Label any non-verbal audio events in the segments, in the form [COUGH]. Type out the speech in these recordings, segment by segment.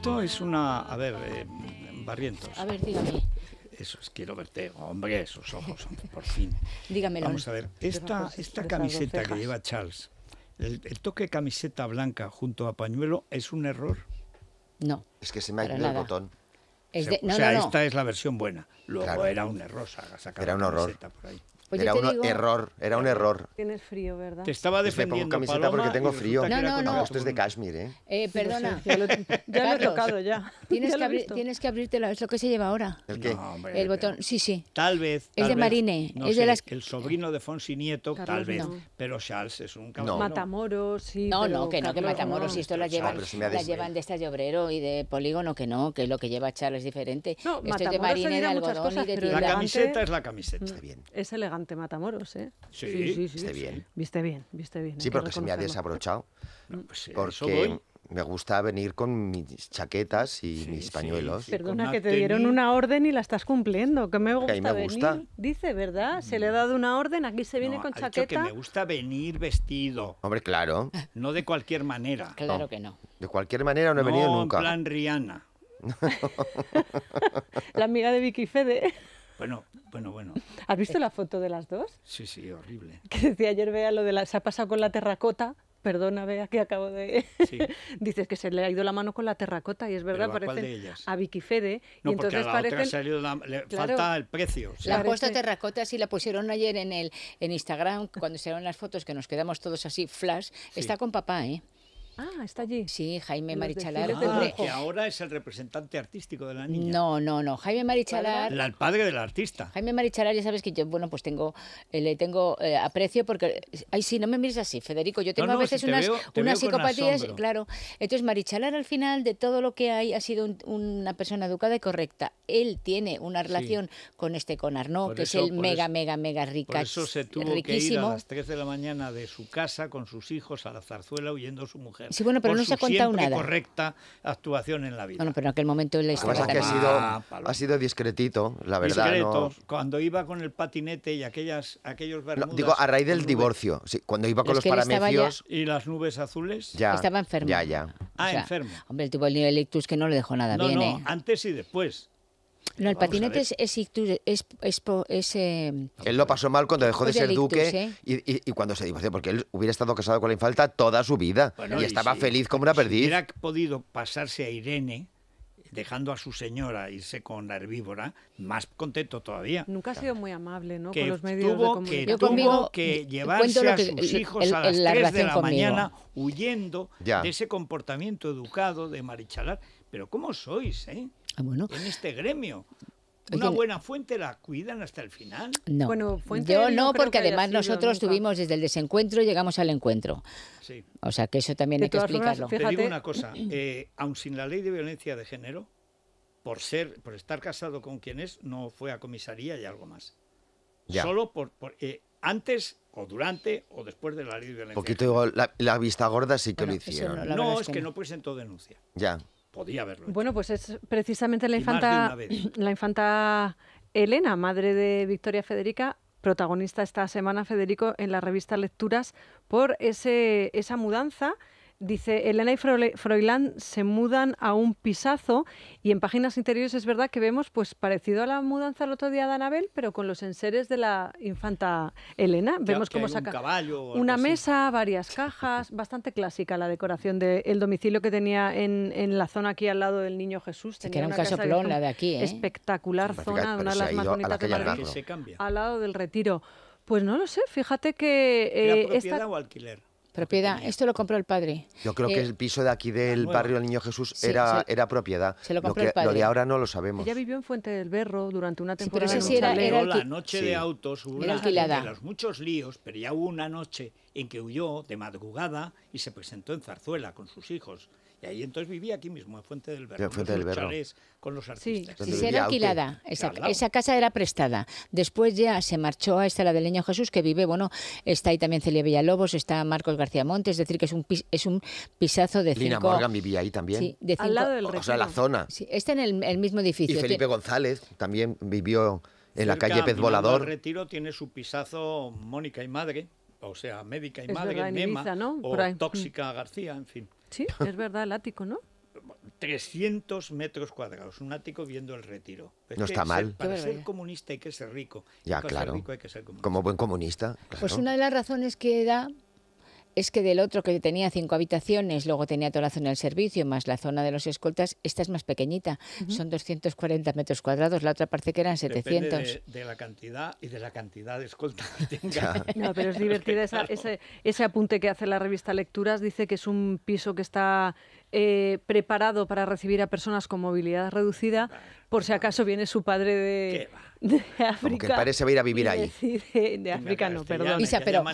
esto es una. A ver, eh, Barrientos. A ver, dígame. Eso es, quiero verte. Hombre, esos ojos, por fin. [LAUGHS] Dígamelo. Vamos a ver, esta, esta camiseta que lleva Charles, el, toque camiseta blanca junto a pañuelo, ¿es un error? No. Es que se me ha ido el botón. o sea, esta es la versión buena. Luego era un error. Sacar era un Por ahí. Pues era un error, era un error. Tienes frío, ¿verdad? Te estaba defendiendo, me pongo camiseta porque tengo frío. No, no, no. Esto es de Kashmir, ¿eh? eh perdona. ya, lo, he [LAUGHS] tocado, ya. Tienes, que abrir, tienes que es lo que se lleva ahora. ¿El qué? el botón, sí, sí. Tal vez. es de Marine. No es sé, El sobrino de Fonsi Nieto, tal vez. Pero Charles es un cabrón. Matamoros, No, no, que no, que Matamoros, si esto la llevan, la llevan de estas de obrero y de polígono, que no, que lo que lleva Charles es diferente. No, Esto es de Marine, de algodón y de La camiseta es la camiseta. bien. Es elegante ante Matamoros, ¿eh? Sí, sí, sí, viste bien. Viste bien, viste bien. Sí, porque se me ha desabrochado. Pues, eh, porque me gusta venir con mis chaquetas y mis pañuelos. Perdona que te dieron una orden y la estás cumpliendo, que me gusta, venir. Dice, ¿verdad? Se le ha mm. dado una orden, aquí se viene con chaquetas. chaqueta. que me gusta venir vestido. Hombre, claro. No de cualquier manera. Claro que no. De cualquier manera no he venido nunca. en plan Rihanna. [LAUGHS] la amiga de Vicky Fede. Bueno, bueno, bueno. ¿Has visto eh, la foto de las dos? Sí, sí, horrible. [LAUGHS] Que decía ayer, vea lo de la. Se ha pasado con la terracota. Perdona, vea que acabo de. Sí. [LAUGHS] Dices que se le ha ido la mano con la terracota y es verdad, parece de ellas? a Vicky Fede. No, porque a la otra le falta el precio. La puesta terracota, sí, la pusieron ayer en el en Instagram, cuando se dieron las fotos que nos quedamos todos así, flash. Está con papá, ¿eh? Ah, está allí. Sí, Jaime Marichalar. Ah, que ahora es el representante artístico de la niña. No, no, no. Jaime Marichalar. el padre del artista. Jaime Marichalar, ya sabes que yo, bueno, pues tengo, eh, le tengo eh, aprecio porque. Ay, sí, no me mires así, Federico. Yo tengo a veces unas, psicopatías. Claro. Entonces, Marichalar, al final de todo lo que hay, ha sido una persona educada y correcta. Él tiene una relación con este con Arnaud, que es el mega, mega, mega rica, por eso se tuvo que ir a las 3 de la mañana de su casa con sus hijos a la zarzuela huyendo su mujer. Sí, bueno, pero no se ha contado nada. correcta actuación en la vida. Bueno, pero en aquel momento él... es que ha sido, ah, ha sido discretito, la verdad. Discreto. Cuando iba con el patinete y aquellas, aquellos bermudas, Digo, a raíz del divorcio. Sí, cuando iba con los paramecios. ¿Y las nubes azules? Ya. Estaba enfermo. Ya, ya. Ah, enfermo. Hombre, el el nivel ictus que no le dejó nada bien. No, eh. antes y después. No, el patinete es, es, em, Él lo pasó mal cuando dejó de ser duque ¿eh? y, cuando se divorció, porque él hubiera estado casado con la infanta toda su vida y, estaba feliz como una perdiz. Si hubiera podido pasarse a Irene, dejando a su señora irse con la herbívora, más contento todavía. Nunca ha sido muy amable, ¿no? con los medios tuvo, de comunicación. Que que llevarse a sus hijos a las 3 de la mañana huyendo de ese comportamiento educado de Marichalar. Pero ¿cómo sois, eh? Ah, bueno. En este gremio. Una buena fuente la cuidan hasta el final. No, yo no, porque además nosotros tuvimos desde el desencuentro llegamos al encuentro. Sí. O sea que eso también hay que explicarlo. Te digo una cosa, eh, aun sin la ley de violencia de género, por ser, por estar casado con quien es, no fue a comisaría y algo más. Ya. Solo por, eh, antes o durante o después de la ley de violencia. Poquito la, la vista gorda sí que lo hicieron. No, es que no presentó denuncia. Ya podía Bueno, pues es precisamente la infanta, [CLEARS THROAT] la infanta Elena, madre de Victoria Federica, protagonista esta semana, Federico, en la revista Lecturas, por ese, esa mudanza Dice, Elena y Froilán se mudan a un pisazo y en páginas interiores es verdad que vemos pues parecido a la mudanza el otro día de Anabel, pero con los enseres de la infanta Elena. vemos cómo saca una mesa, varias cajas, [LAUGHS] bastante clásica la decoración del domicilio que tenía en, la zona aquí al lado del Niño Jesús. Tenía que era un casoplón la de aquí. ¿eh? Espectacular zona, una de las más bonitas de Madrid, al lado del retiro. Pues no lo sé, fíjate que... Eh, ¿Era propiedad o alquiler? propiedad. Esto lo compró el padre. Yo creo eh, que el piso de aquí del ah, barrio del Niño Jesús era, era propiedad. lo, lo de ahora no lo sabemos. Ella vivió en Fuente del Berro durante una temporada. Sí, pero sí, era, era la noche de autos hubo Los muchos líos, pero ya hubo una noche en que huyó de madrugada y se presentó en Zarzuela con sus hijos. Y ahí entonces vivía aquí mismo, en Fuente del En Fuente del Con los artistas. Sí, sí era alquilada. Esa, casa era prestada. Después ya se marchó a esta la del leño Jesús, que vive, bueno, está ahí también Celia Villalobos, está Marcos García Montes, es decir, que es un, es un pisazo de Lina cinco... Lina Morgan vivía ahí también. Sí, Al lado del O sea, la zona. Sí, está en el, mismo edificio. Y Felipe González también vivió en la calle Pez Volador. El retiro tiene su pisazo Mónica y Madre, o sea, médica y madre, o Tóxica García, en fin. Sí, [LAUGHS] es verdad, el ático, ¿no? 300 metros cuadrados, un ático viendo el retiro. no está mal. para ser comunista hay que ser rico. Ya, claro. rico comunista. Como buen comunista. Pues una de las razones que da es que del otro que tenía cinco habitaciones, luego tenía toda la zona del servicio, más la zona de los escoltas, esta es más pequeñita, son 240 metros cuadrados, la otra parte que eran 700. de, la cantidad y de la cantidad de escoltas que [LAUGHS] tenga. No, pero es divertida esa, ese, apunte que hace la revista Lecturas, dice que es un piso que está eh, preparado para recibir a personas con movilidad reducida, por si acaso viene su padre de de África. Porque parece va a ir a vivir ahí. de, África no, perdón. pero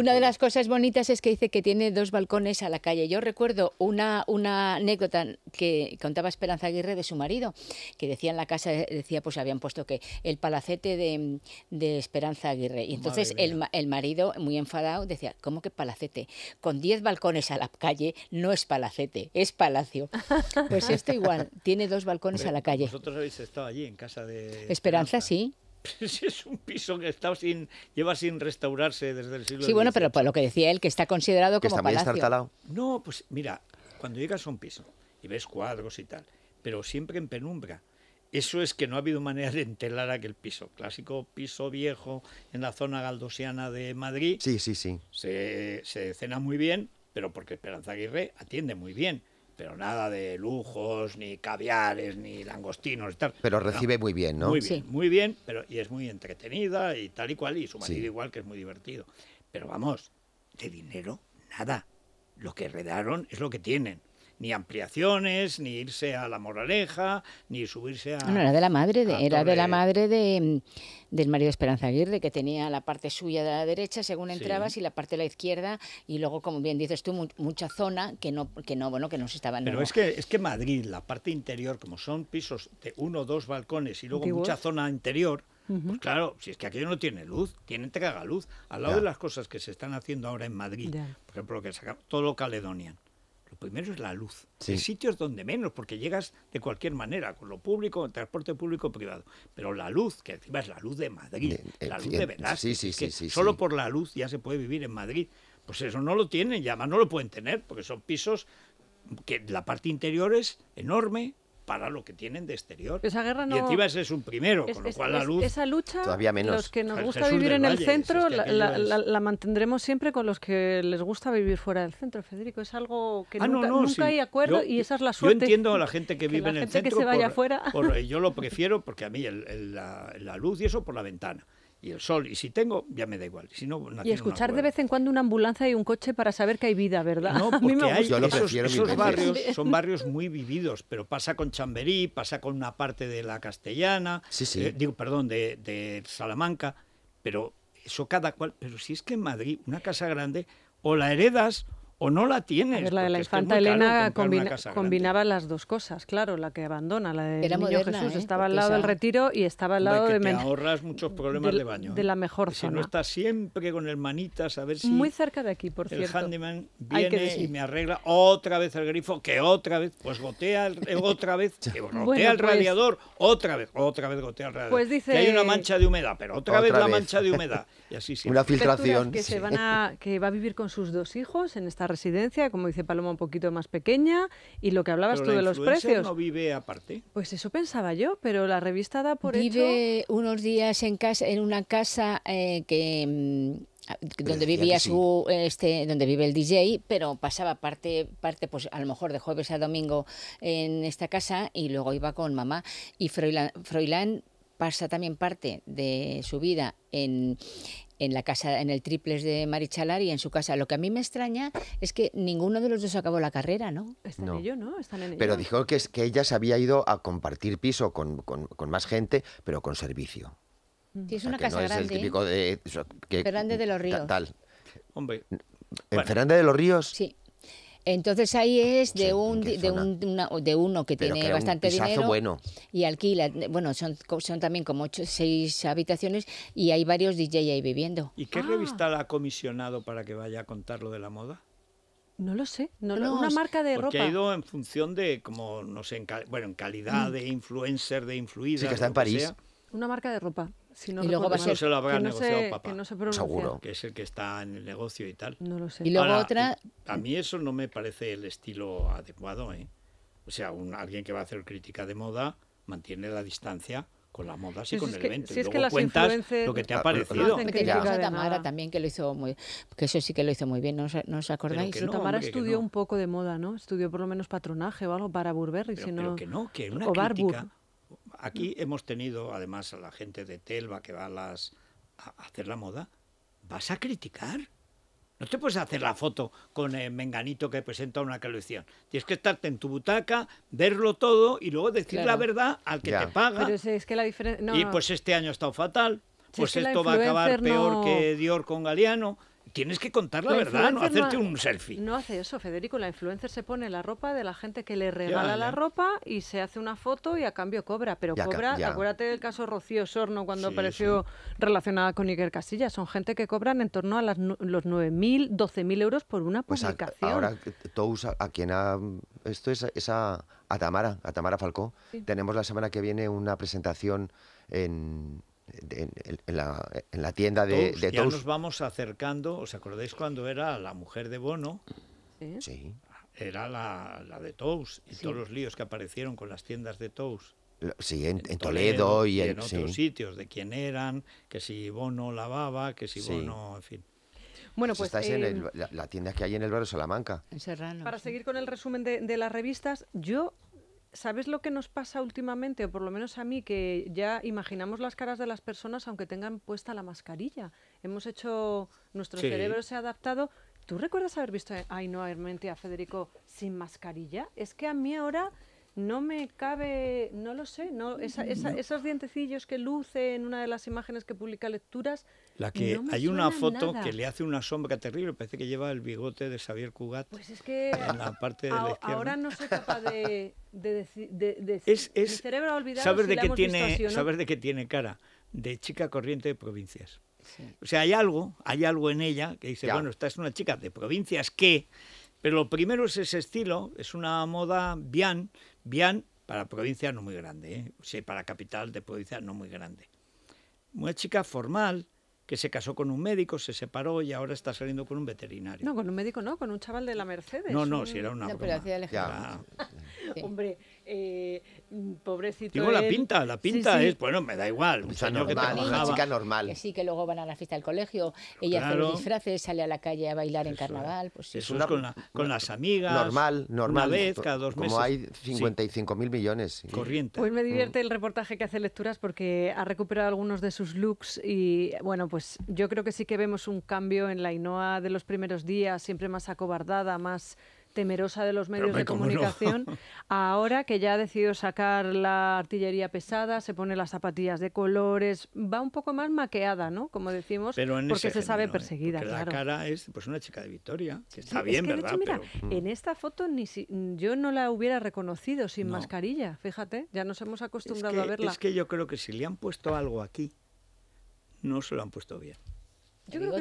una de las cosas bonitas es que dice que tiene dos balcones a la calle. Yo recuerdo una, una anécdota que contaba Esperanza Aguirre de su marido, que decía en la casa, decía, pues habían puesto que el palacete de, Esperanza Aguirre. Y entonces el, marido, muy enfadado, decía, ¿cómo que palacete? Con diez balcones a la calle no es palacete, es palacio. [LAUGHS] Pues esto igual, tiene dos balcones a la calle. Vosotros habéis estado allí en casa de Esperanza Esperanza, sí. [LAUGHS] es un piso que está sin, lleva sin restaurarse desde el siglo Sí, bueno, pero pues, lo que decía él, que está considerado que como está palacio. No, pues mira, cuando llegas a un piso y ves cuadros y tal, pero siempre en penumbra. Eso es que no ha habido manera de entelar aquel piso. Clásico piso viejo en la zona galdosiana de Madrid. Sí, sí, sí. Se, se cena muy bien, pero porque Esperanza Aguirre atiende muy bien pero nada de lujos, ni caviares, ni langostinos y tal. Pero recibe muy bien, ¿no? Muy bien, muy bien, pero, y es muy entretenida y tal y cual, y su marido igual, que es muy divertido. Pero vamos, de dinero, nada. Lo que heredaron es lo que tienen ni ampliaciones, ni irse a la moraleja, ni subirse a. No, era de la madre de, era de la madre de, mm, del marido Esperanza Aguirre, que tenía la parte suya de la derecha según entrabas y la parte de la izquierda, y luego, como bien dices tú, mucha zona que no, que no, bueno, que no se estaba... Pero es que es que Madrid, la parte interior, como son pisos de uno o dos balcones y luego mucha zona interior. Pues claro, si es que aquello no tiene luz, tiene luz, Al lado de las cosas que se están haciendo ahora en Madrid, por ejemplo, que todo lo primero es la luz. En sitios donde menos, porque llegas de cualquier manera, con lo público, con transporte público o privado. Pero la luz, que encima es la luz de Madrid, la luz de verdad, solo por la luz ya se puede vivir en Madrid. Pues eso no lo tienen, ya más no lo pueden tener, porque son pisos que la parte interior es enorme, para lo que tienen de exterior. Esa guerra no... Y es un primero, con lo cual la luz... Esa lucha, todavía menos. los que nos gusta vivir en el centro, la, la, mantendremos siempre con los que les gusta vivir fuera del centro, Federico. Es algo que ah, nunca, hay acuerdo y esa es la suerte. Yo entiendo a la gente que, [LAUGHS] vive en el centro... Que se vaya fuera. [LAUGHS] yo lo prefiero porque a mí la luz y eso por la ventana y el sol, y si tengo, ya me da igual. Si y escuchar de vez en cuando una ambulancia y un coche para saber que hay vida, ¿verdad? No, [LAUGHS] porque hay, yo lo esos, esos barrios son [LAUGHS] barrios muy vividos, pero pasa con Chamberí, pasa con una parte de la Castellana, eh, digo, perdón, de, de Salamanca, pero eso cada cual, pero si es que en Madrid, una casa grande, o la heredas o no la tienes. la de la infanta Elena combinaba las dos cosas, claro, la que abandona, la de Jesús, ¿eh? estaba al lado del retiro y estaba al lado de... de ahorras muchos problemas de, baño. De la ¿eh? mejor zona. Si no estás siempre con el manitas a ver si... Muy cerca de aquí, por cierto. El handyman viene y me arregla otra vez el grifo, que otra vez, pues gotea eh, [LAUGHS] otra vez, que gotea el pues radiador, otra vez, otra vez gotea el radiador. Pues dice... Que hay una mancha de humedad, pero otra, vez, la mancha de humedad. [LAUGHS] Y así Una filtración. Que, se van a, que va a vivir con sus dos hijos en esta residencia, como dice Paloma, un poquito más pequeña, y lo que hablabas tú de los precios. no vive aparte? Pues eso pensaba yo, pero la revista da por hecho... Vive unos días en, casa, en una casa eh, que mm, donde vivía su este donde vive el DJ pero pasaba parte parte pues a lo mejor de jueves a domingo en esta casa y luego iba con mamá y Froilán pasa también parte de su vida en, en la casa, en el triples de Marichalar y en su casa. Lo que a mí me extraña es que ninguno de los dos acabó la carrera, ¿no? Están no. ¿no? Pero dijo que, es, que ella se había ido a compartir piso con, más gente, pero con servicio. Mm. Sí, es una casa grande. Es el ¿eh? típico de, Fernández de los Ríos. ¿En Fernández de los Ríos? Sí. Entonces ahí es de, un, de, uno que tiene bastante dinero y alquila. Bueno, son, son también como seis habitaciones y hay varios DJ ahí viviendo. ¿Y qué ah. revista la ha comisionado para que vaya a contar lo de la moda? No lo sé, no, una marca de porque ropa. ha ido en función de, como, no sé, bueno, en calidad mm. de influencer, de influida. Sí, que está en París. Una marca de ropa. Si no y luego va a ser, se lo habrá negociado papá. Que Seguro. Que es el que está en el negocio y tal. No lo sé. Y luego otra. A mí eso no me parece el estilo adecuado, ¿eh? O sea, alguien que va a hacer crítica de moda mantiene la distancia con las modas y con el evento. Si y luego cuentas lo que te ha ah, parecido. también que lo hizo muy, que eso sí que lo hizo muy bien. ¿No os, no os acordáis? Pero Tamara estudió un poco de moda, ¿no? Estudió por lo menos patronaje o algo para Burberry, pero, sino que no, que una o crítica, Aquí hemos tenido, además, a la gente de Telva que va a, las, a hacer la moda. ¿Vas a criticar? No te puedes hacer la foto con el eh, menganito que presenta una colección. Tienes que estarte en tu butaca, verlo todo y luego decir la verdad al que te paga. Pero es que la diferencia... y pues este año ha estado fatal. pues esto va a acabar peor que Dior con Galeano tienes que contar la, verdad, no hacerte un selfie. No hace eso, Federico. La influencer se pone la ropa de la gente que le regala la ropa y se hace una foto y a cambio cobra. Pero cobra, acuérdate del caso Rocío Sorno cuando apareció relacionada con Iker Casillas. Son gente que cobran en torno a los 9.000, 12.000 euros por una pues publicación. ahora, Tousa a, a, quien ha. Esto es esa a Tamara, a Tamara Falcó. Tenemos la semana que viene una presentación en en, la, tienda de, Tous, Ya nos vamos acercando, ¿os acordáis cuando era la mujer de Bono? Sí. Era la, de Tous y todos los líos que aparecieron con las tiendas de Tous. Sí, en, Toledo, y, en, otros sitios, de quién eran, que si Bono lavaba, que si Bono, en fin. Bueno, pues, en em, la, tienda que hay en el barrio Salamanca. Para seguir con el resumen de las revistas, yo ¿Sabes lo que nos pasa últimamente, o por lo menos a mí, que ya imaginamos las caras de las personas aunque tengan puesta la mascarilla? Hemos hecho, nuestro cerebro se ha adaptado. ¿Tú recuerdas haber visto a Ainhoa Armentia, a Federico, sin mascarilla? Es que a mí ahora no me cabe, no lo sé, no, esos dientecillos que luce en una de las imágenes que publica Lecturas. La que hay una foto que le hace una sombra terrible, parece que lleva el bigote de Xavier Cugat pues en la parte de la izquierda. Ahora no se capaz de, de, de, de mi cerebro ha olvidado saber de qué tiene, de qué tiene cara, de chica corriente de provincias. O sea, hay algo, hay algo en ella que dice, bueno, esta es una chica de provincias que, pero lo primero es ese estilo, es una moda bien Bian para provincia no muy grande, ¿eh? para capital de provincia no muy grande. Una chica formal que se casó con un médico, se separó y ahora está saliendo con un veterinario. No, con un médico no, con un chaval de la Mercedes. No, no, si era una Pero Hombre, eh, pobrecito. Digo, la pinta, la pinta es, bueno, me da igual, Una chica normal. sí, que luego van a la fiesta del colegio, ella hace disfraces, sale a la calle a bailar en carnaval. Pues, es con, con, las amigas. Normal, normal. Una vez cada dos meses. Como hay 55 mil millones. Corriente. Pues me divierte mm. el reportaje que hace Lecturas porque ha recuperado algunos de sus looks y, bueno, pues yo creo que sí que vemos un cambio en la Inoa de los primeros días, siempre más acobardada, más temerosa de los medios de comunicación, [LAUGHS] ahora que ya ha decidido sacar la artillería pesada, se pone las zapatillas de colores, va un poco más maqueada, ¿no? Como decimos, porque se sabe ¿eh? perseguida. La cara es pues una chica de Victoria, está bien, ¿verdad? en mm. esta foto ni yo no la hubiera reconocido sin mascarilla, fíjate, ya nos hemos acostumbrado a verla. Es que yo creo que si le han puesto algo aquí, no se lo han puesto bien. Yo creo,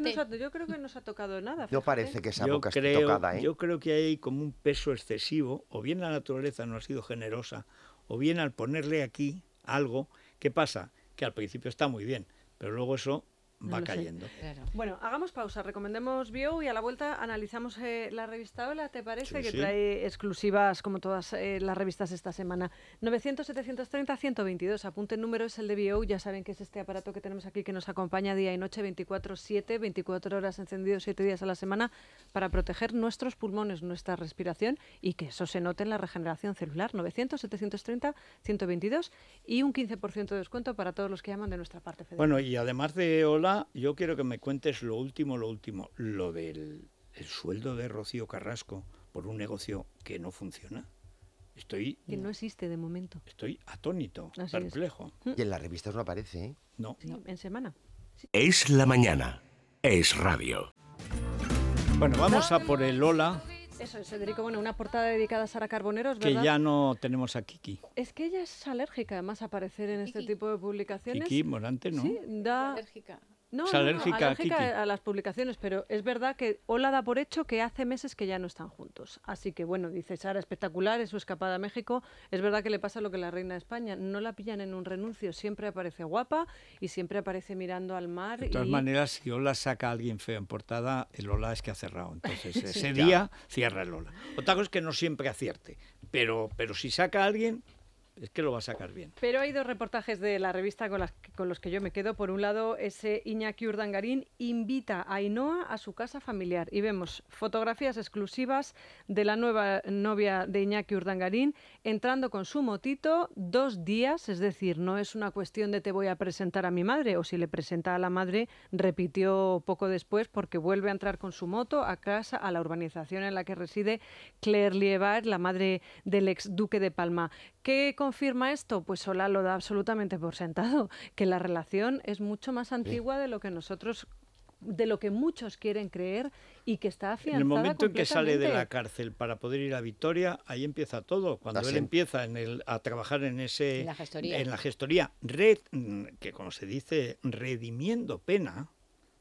que nos ha, ha, tocado nada. No parece que esa boca tocada. ¿eh? Yo creo que hay como un peso excesivo, o bien la naturaleza no ha sido generosa, o bien al ponerle aquí algo, ¿qué pasa? Que al principio está muy bien, pero luego eso va cayendo. Bueno, hagamos pausa, recomendemos Bio y a la vuelta analizamos eh, la revista Hola, ¿te parece? que trae exclusivas como todas eh, las revistas esta semana. 900-730-122, apunte el número, es el de Bio, ya saben que es este aparato que tenemos aquí que nos acompaña día y noche 24-7, 24 horas encendido, 7 días a la semana para proteger nuestros pulmones, nuestra respiración y que eso se note en la regeneración celular. 900-730-122 y un 15% de descuento para todos los que llaman de nuestra parte federal. Bueno, y además de Hola, yo quiero que me cuentes lo último, lo último, lo del sueldo de Rocío Carrasco por un negocio que no funciona. Estoy. Que no existe de momento. Estoy atónito, perplejo. Mm. Y en las revistas no aparece, ¿eh? No. en semana. Es la mañana. Es radio. Bueno, vamos a por el hola. Eso es, Federico. Bueno, una portada dedicada a Sara Carboneros, ¿verdad? Que ya no tenemos a Kiki. Es que ella es alérgica, además, a aparecer en este tipo de publicaciones. Kiki Morante, ¿no? Sí, da... Alérgica. No, alérgica, a, las publicaciones, pero es verdad que Ola da por hecho que hace meses que ya no están juntos. Así que bueno, dice Sara, espectacular, es su escapada a México. Es verdad que le pasa lo que la reina de España, no la pillan en un renuncio, siempre aparece guapa y siempre aparece mirando al mar. De todas maneras, si Ola saca a alguien feo en portada, el Ola es que ha cerrado. Entonces [LAUGHS] ese día cierra el Ola. Otra cosa es que no siempre acierte, pero, pero si saca a alguien, es que lo va a sacar bien. Pero hay dos reportajes de la revista con, los que yo me quedo. Por un lado, ese Iñaki Urdangarín invita a Ainhoa a su casa familiar y vemos fotografías exclusivas de la nueva novia de Iñaki Urdangarín entrando con su motito dos días, es decir, no es una cuestión de te voy a presentar a mi madre o si le presenta a la madre, repitió poco después porque vuelve a entrar con su moto a casa, a la urbanización en la que reside Claire Lievard, la madre del ex duque de Palma. ¿Qué confirma esto? Pues sola lo da absolutamente por sentado, que la relación es mucho más antigua de lo que nosotros de lo que muchos quieren creer y que está afianzada En el momento en que sale de la cárcel para poder ir a Vitoria, ahí empieza todo. Cuando ah, él empieza en a trabajar en ese la gestoría, red, que como se dice, redimiendo pena,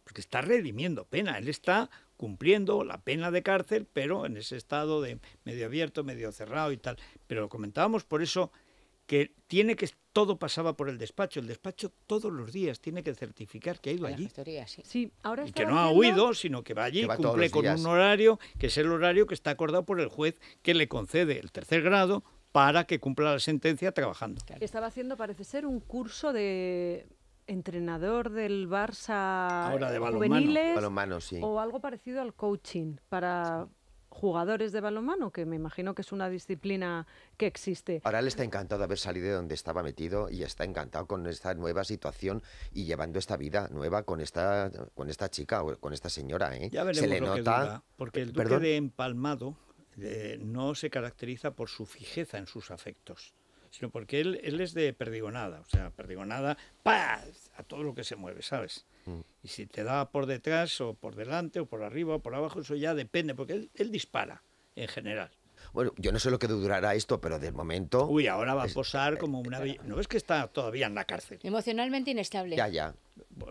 porque está redimiendo pena, él está cumpliendo la pena de cárcel, pero en ese estado de medio abierto, medio cerrado y tal. Pero lo comentábamos, por eso que tiene que todo pasaba por el despacho. El despacho todos los días tiene que certificar que ha ido allí. sí. ahora y que no ha huido, sino que va allí, y cumple con un horario, que es el horario que está acordado por el juez que le concede el tercer grado para que cumpla la sentencia trabajando. Estaba haciendo, parece ser, un curso de entrenador del Barça Juveniles, o algo parecido al coaching para jugadores de balonmano, que me imagino que es una disciplina que existe. Ahora él está encantado de haber salido de donde estaba metido y está encantado con esta nueva situación y llevando esta vida nueva con esta, con esta chica o con esta señora. ¿eh? Ya veremos se le porque el duque de Empalmado eh, no se caracteriza por su fijeza en sus afectos sino porque él, es de perdigonada, o sea, perdigonada, ¡paz! a todo lo que se mueve, ¿sabes? Y si te da por detrás o por delante o por arriba o por abajo, eso ya depende, porque él, dispara en general. Bueno, yo no sé lo que durará esto, pero de momento... Uy, ahora va a posar como una... ¿No es que está todavía en la cárcel? Emocionalmente inestable. Ya, ya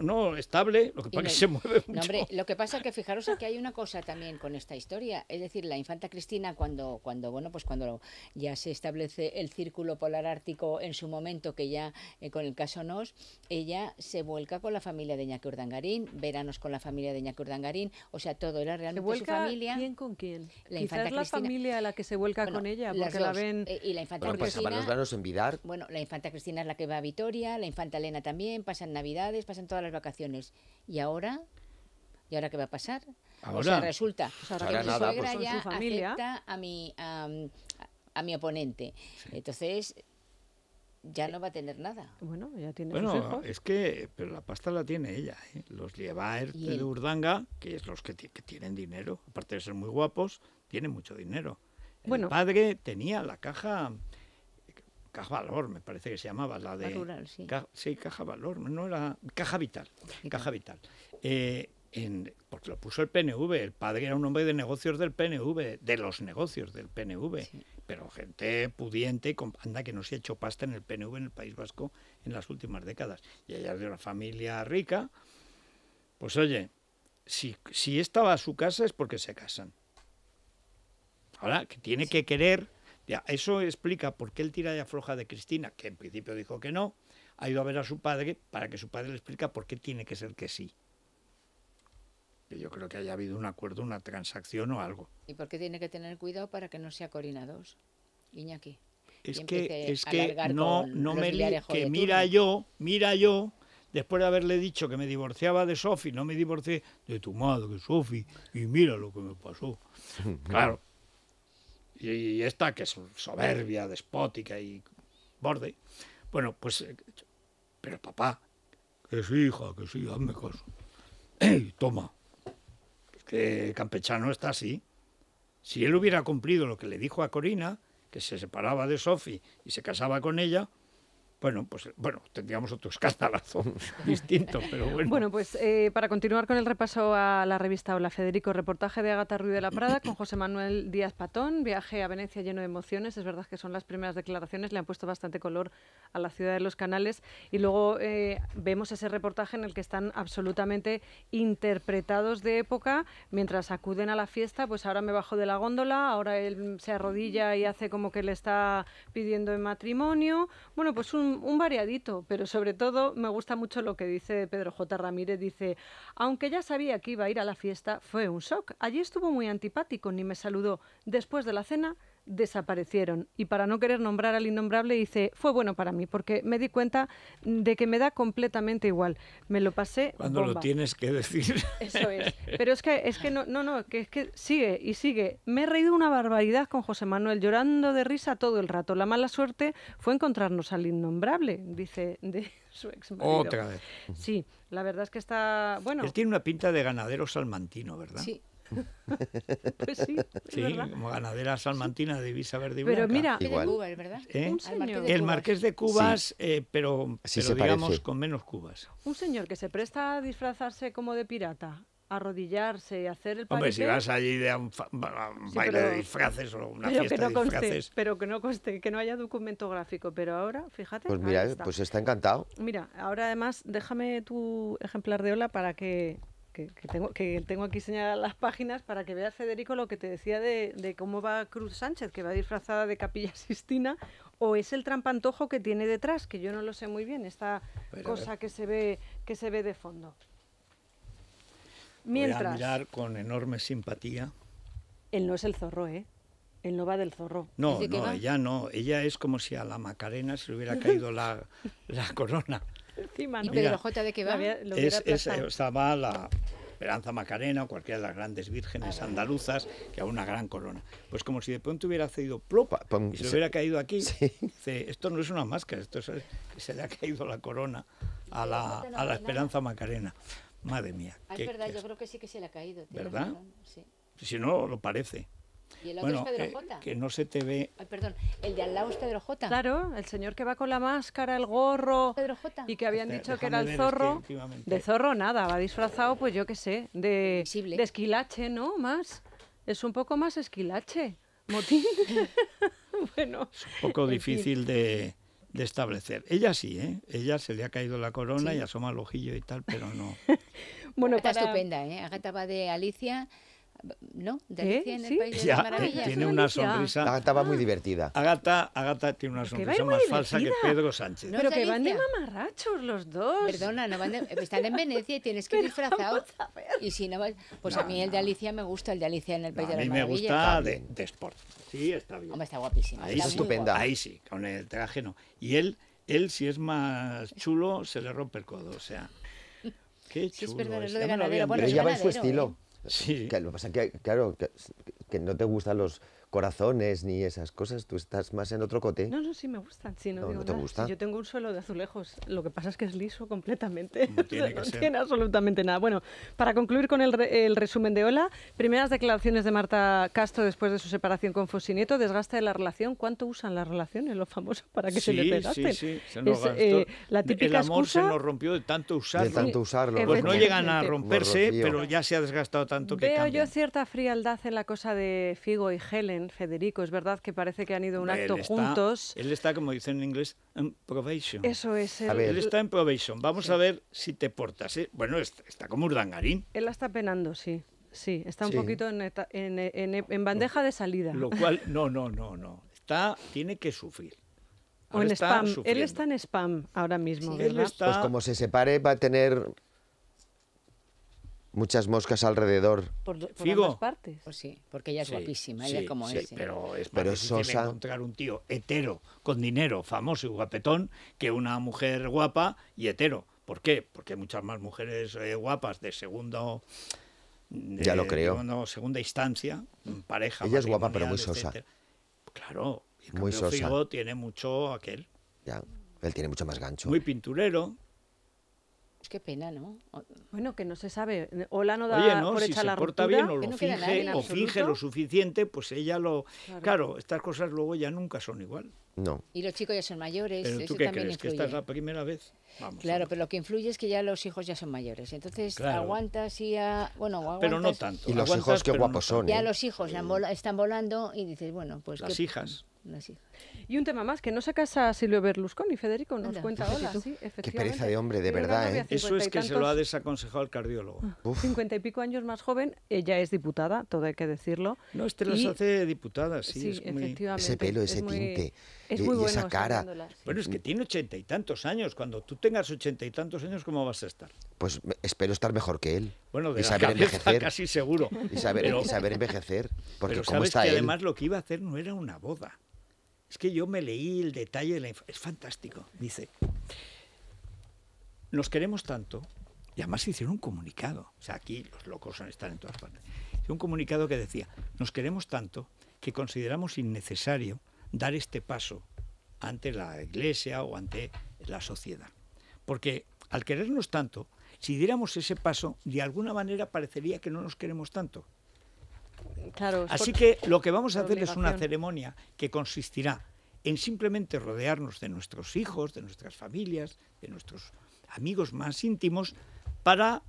no estable, lo que pasa que se mueve mucho. lo que pasa es que fijaros que hay una cosa también con esta historia, es decir, la infanta Cristina cuando cuando bueno, pues cuando ya se establece el círculo polar ártico en su momento que ya eh, con el caso Nos, ella se vuelca con la familia de Iñaki Urdangarín, veranos con la familia de Iñaki Urdangarín, o sea, todo era realmente se su familia. ¿Quién con quién? La Quizás la familia a la que se vuelca con ella, porque la ven eh, y la infanta Bueno, la infanta Cristina es la que va a Vitoria, la infanta Elena también, pasan Navidades, pasan en todas las vacaciones. ¿Y ahora? ¿Y ahora qué va a pasar? Ahora. O resulta pues que mi pues ya a mi, a, mi oponente. Entonces, ya no va a tener nada. Bueno, ya tiene es que pero la pasta la tiene ella. ¿eh? Los llevar de Urdanga, que es los que, tienen dinero, aparte de ser muy guapos, tienen mucho dinero. El padre tenía la caja Caja Valor, me parece que se llamaba la de. Rural, sí. sí. Caja Valor, no era. Caja Vital. Caja Vital. Eh, porque lo puso el PNV, el padre era un hombre de negocios del PNV, de los negocios del PNV, pero gente pudiente, con, anda que no se ha hecho pasta en el PNV en el País Vasco en las últimas décadas. Y ella es de una familia rica, pues oye, si, si esta va a su casa es porque se casan. Ahora, que tiene que querer eso explica por qué el tira de afloja de Cristina, que en principio dijo que no, ha ido a ver a su padre para que su padre le explique por qué tiene que ser que sí. yo creo que haya habido un acuerdo, una transacción o algo. ¿Y por qué tiene que tener cuidado para que no sea Corina Iñaki? Es que, es que no, no me que mira yo, mira yo, después de haberle dicho que me divorciaba de Sofi, no me divorcé de tu madre, Sofi, y mira lo que me pasó. [LAUGHS] claro, y esta que es soberbia, despótica y borde, bueno, pues, eh, pero papá, que sí, hija, que sí, hazme caso. toma! que Campechano está así. Si él hubiera cumplido lo que le dijo a Corina, que se separaba de Sofi y se casaba con ella, bueno, pues bueno, tendríamos otro escandalazo [LAUGHS] distinto, pero bueno. Bueno, pues eh, para continuar con el repaso a la revista Hola Federico, reportaje de Agatha Ruiz de la Prada con José Manuel Díaz Patón, viaje a Venecia lleno de emociones, es verdad que son las primeras declaraciones, le han puesto bastante color a la ciudad de los canales y luego eh, vemos ese reportaje en el que están absolutamente interpretados de época, mientras acuden a la fiesta, pues ahora me bajo de la góndola, ahora él se arrodilla y hace como que le está pidiendo en matrimonio, bueno, pues un un, variadito, pero sobre todo me gusta mucho lo que dice Pedro J. Ramírez. Dice, aunque ya sabía que iba a ir a la fiesta, fue un shock. Allí estuvo muy antipático, ni me saludó. Después de la cena desaparecieron. Y para no querer nombrar al innombrable, dice, fue bueno para mí, porque me di cuenta de que me da completamente igual. Me lo pasé. Cuando lo tienes que decir. Eso es. Pero es que, es que no, no, no, que es que sigue y sigue. Me he reído una barbaridad con José Manuel, llorando de risa todo el rato. La mala suerte fue encontrarnos al innombrable, dice de su ex marido. Otra vez. Sí, la verdad es que está. Bueno. Él tiene una pinta de ganadero salmantino, ¿verdad? [LAUGHS] pues sí, sí como ganadera salmantina de Verde y Pero mira, ¿Eh? El marqués de Cubas, eh, pero, digamos con menos cubas. Un señor que se presta a disfrazarse como de pirata arrodillarse, y hacer el papel. Hombre, si vas allí de un, baile de disfraces o una fiesta de disfraces. Pero que no conste, que no haya documento gráfico. Pero ahora, fíjate. Pues mira, pues está encantado. Mira, ahora además, déjame tu ejemplar de ola para que que, tengo, que tengo aquí señaladas las páginas para que veas, Federico, lo que te decía de, cómo va Cruz Sánchez, que va disfrazada de capilla sistina, o es el trampantojo que tiene detrás, que yo no lo sé muy bien, esta cosa que se, ve, que se ve de fondo. Mientras, mirar con enorme simpatía. Él no es el zorro, ¿eh? Él no va del zorro. No, no, ella no. Ella es como si a la Macarena se le hubiera caído la, la corona encima, ¿no? Mira, de que va? es, estaba la Esperanza Macarena o cualquiera de las grandes vírgenes ah, andaluzas que a una gran corona. Pues como si de pronto hubiera cedido plopa y se hubiera caído aquí. Dice, esto no es una máscara, esto es se le ha caído la corona a la, a la Esperanza Macarena. Madre mía. Ah, es verdad, yo creo que sí que se le ha caído. ¿Verdad? Si no, lo parece. Y el bueno, Pedro eh, que no se te ve. Ay, perdón, el de al lado es Pedro J. Claro, el señor que va con la máscara, el gorro. Pedro J. Y que habían dicho que era el zorro. de zorro nada, va disfrazado, pues yo qué sé, de, esquilache, ¿no? Más. Es un poco más esquilache. Motín. [LAUGHS] bueno. Es un poco difícil de establecer. Ella sí, ¿eh? Ella se le ha caído la corona y asoma el ojillo y tal, pero no. [LAUGHS] bueno, está estupenda, ¿eh? Agata va de Alicia ¿No? De ¿Eh? Alicia en el País de las Maravillas. Eh, tiene una sonrisa. Agata va muy divertida. Agata, Agata tiene una sonrisa más falsa que Pedro Sánchez. pero que van de mamarrachos los dos. Perdona, no van [LAUGHS] están en Venecia y tienes que ir disfrazado. Y si no vas, pues a mí el de Alicia me gusta, el de Alicia en el País de las Maravillas. A mí me gusta de, de, sport. Sí, está bien. Hombre, está guapísima. Ahí está estupenda. Ahí sí, con el traje no. Y él, él si es más chulo, se le rompe el codo, o sea. Qué chulo. es verdad, es lo de ganadero. Bueno, pero ya va su estilo. ¿eh? Sí. Que, lo que pasa es que, claro, que, que no te gustan los, corazones ni esas cosas, tú estás más en otro cote. No, no, sí me gustan, sí, no, digo te yo tengo un suelo de azulejos, lo que pasa es que es liso completamente, no tiene, [LAUGHS] absolutamente nada. Bueno, para concluir con el, resumen de hola primeras declaraciones de Marta Castro después de su separación con Fosinieto, desgaste de la relación, ¿cuánto usan las relaciones, lo famoso, para que se le desgasten? Sí, sí, eh, El amor se nos rompió de tanto usarlo. De tanto usarlo. Pues no llegan a romperse, pero ya se ha desgastado tanto que Veo yo cierta frialdad en la cosa de Figo y Helen, Federico. Es verdad que parece que han ido un acto juntos. Él está, como dicen en inglés, en probation. Eso es. Él está en probation. Vamos a ver si te portas. ¿eh? Bueno, está como Urdangarín. Él la está penando, sí. Sí, está un poquito en, bandeja de salida. Lo cual, no, no, no, no. Está, tiene que sufrir. o en spam. Él está en spam ahora mismo. Pues como se separe, va a tener muchas moscas alrededor. Por, partes. Pues sí, porque ella es guapísima, ella como es. ¿eh? Pero es pero más difícil encontrar un tío hetero, con dinero, famoso y guapetón, que una mujer guapa y hetero. ¿Por qué? Porque hay muchas más mujeres eh, guapas de segundo... ya lo creo. segunda instancia, mm, pareja. Ella es guapa, pero muy sosa. Claro. muy sosa. tiene mucho aquel. él tiene mucho más gancho. Muy pinturero qué pena, ¿no? Bueno, que no se sabe. O la no da por la porta bien o lo finge, o finge lo suficiente, pues ella lo... Claro. estas cosas luego ya nunca son igual. No. Y los chicos ya son mayores. ¿Pero tú qué crees? ¿Que esta es la primera vez? Vamos, claro, pero lo que influye es que ya los hijos ya son mayores. Entonces aguantas y... A... bueno, aguantas, pero no tanto. Y los hijos qué guapos son. Ya ¿eh? los hijos eh. están volando y dices, bueno, pues... Las hijas. Y un tema más, que no sacas a Silvio Berlusconi, Federico, nos cuenta ahora. Qué pereza de hombre, de verdad. ¿eh? Eso es que se lo ha desaconsejado el cardiólogo. Ah. cincuenta 50 y pico años más joven, ella es diputada, todo hay que decirlo. No, este y... las hace diputadas, sí. efectivamente Ese pelo, ese tinte, es muy y, esa cara. Bueno, es que tiene ochenta y tantos años. Cuando tú tengas ochenta y tantos años, ¿cómo vas a estar? Pues espero estar mejor que él. Bueno, de y saber envejecer. casi seguro. Y saber, pero... y saber envejecer. Porque sabes que además lo que iba a hacer no era una boda. Es que yo me leí el detalle de la Es fantástico. Dice, nos queremos tanto, y además hicieron un comunicado. O sea, aquí los locos están en todas partes. Un comunicado que decía, nos queremos tanto que consideramos innecesario dar este paso ante la iglesia o ante la sociedad. Porque al querernos tanto, si diéramos ese paso, de alguna manera parecería que no nos queremos tanto. Así que lo que vamos a hacer es una ceremonia que consistirá en simplemente rodearnos de nuestros hijos, de nuestras familias, de nuestros amigos más íntimos, para,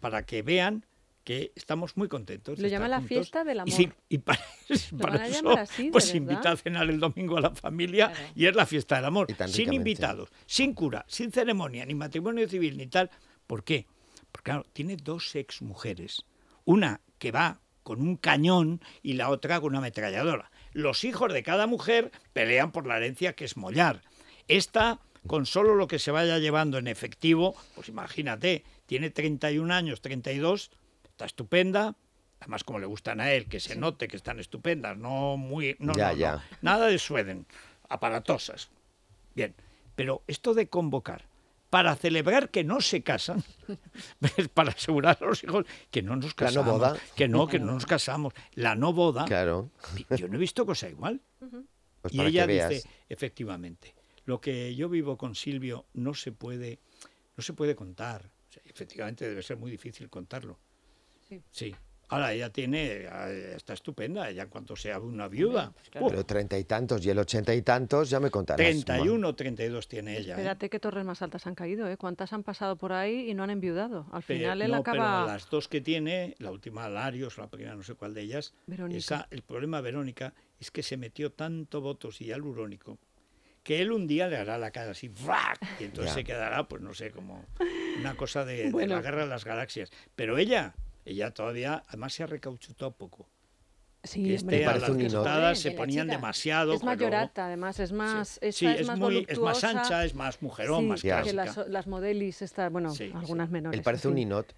para que vean que estamos muy contentos. Lo llama la fiesta del amor. Y, para, [LAUGHS] eso, pues invita a cenar el domingo a la familia y es la fiesta del amor. Sin invitados, sin cura, sin ceremonia, ni matrimonio civil, ni tal. ¿Por qué? Porque tiene dos ex mujeres. Una que va con un cañón y la otra con una ametralladora. Los hijos de cada mujer pelean por la herencia que es mollar. Esta, con solo lo que se vaya llevando en efectivo, pues imagínate, tiene 31 años, 32, está estupenda, además como le gustan a él, que se note que están estupendas, no muy... No, nada de Sueden, aparatosas. Bien, pero esto de convocar para celebrar que no se casan, [LAUGHS] para asegurar a los hijos que no nos casamos. La no boda. Que no, que no nos casamos. La no boda. Claro. Yo no he visto cosa igual. Pues y ella dice, efectivamente, lo que yo vivo con Silvio no se puede, no se puede contar. efectivamente debe ser muy difícil contarlo. sí. Ahora, ella tiene, está estupenda, ella en cuanto sea una viuda. Pues pero treinta y tantos, y el ochenta y tantos, ya me contarás. Treinta y uno, treinta y dos tiene ella. ¿eh? Espérate qué torres más altas han caído, ¿eh? ¿Cuántas han pasado por ahí y no han enviudado? Al final él acaba... las dos que tiene, la última Larios, la primera no sé cuál de ellas, Verónica. el problema Verónica es que se metió tanto votos y alurónico que él un día le hará la cara así, y entonces se quedará, pues no sé, como una cosa de, de la guerra de las galaxias. Pero ella ella todavía, además se ha recauchutado poco. Sí, es este, a las se ponían demasiado. Es mayorata, además, es más, sí. es, más muy, más ancha, es más mujerón, más clásica. Que las, las modelis, está bueno, algunas menores. Él parece un ninot.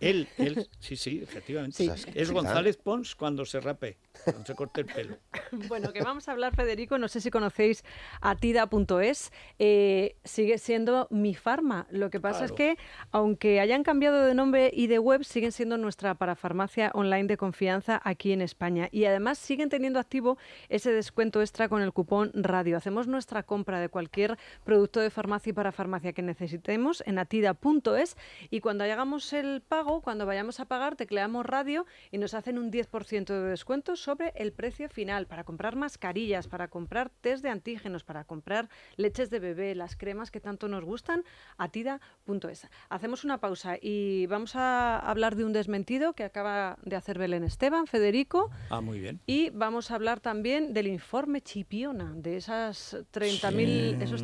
Él, él, sí, sí, efectivamente. Es González Pons cuando se rape. No [LAUGHS] se corte el pelo. [LAUGHS] bueno, que vamos a hablar, Federico. No sé si conocéis Atida.es. Eh, sigue siendo mi farma. Lo que pasa es que, aunque hayan cambiado de nombre y de web, siguen siendo nuestra parafarmacia online de confianza aquí en España. Y además siguen teniendo activo ese descuento extra con el cupón radio. Hacemos nuestra compra de cualquier producto de farmacia y parafarmacia que necesitemos en atida.es y cuando hagamos el pago, cuando vayamos a pagar, tecleamos radio y nos hacen un 10% de descuento sobre el precio final para comprar mascarillas, para comprar test de antígenos, para comprar leches de bebé, las cremas que tanto nos gustan, atida.es. Hacemos una pausa y vamos a hablar de un desmentido que acaba de hacer Belén Esteban, Federico. Ah, muy bien. Y vamos a hablar también del informe Chipiona, de esas esos